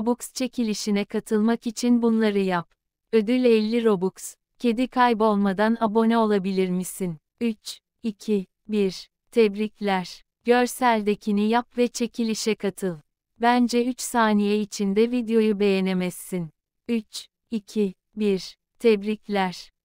Robux çekilişine katılmak için bunları yap. Ödül 50 Robux. Kedi kaybolmadan abone olabilir misin? 3, 2, 1. Tebrikler. Görseldekini yap ve çekilişe katıl. Bence 3 saniye içinde videoyu beğenemezsin. 3, 2, 1. Tebrikler.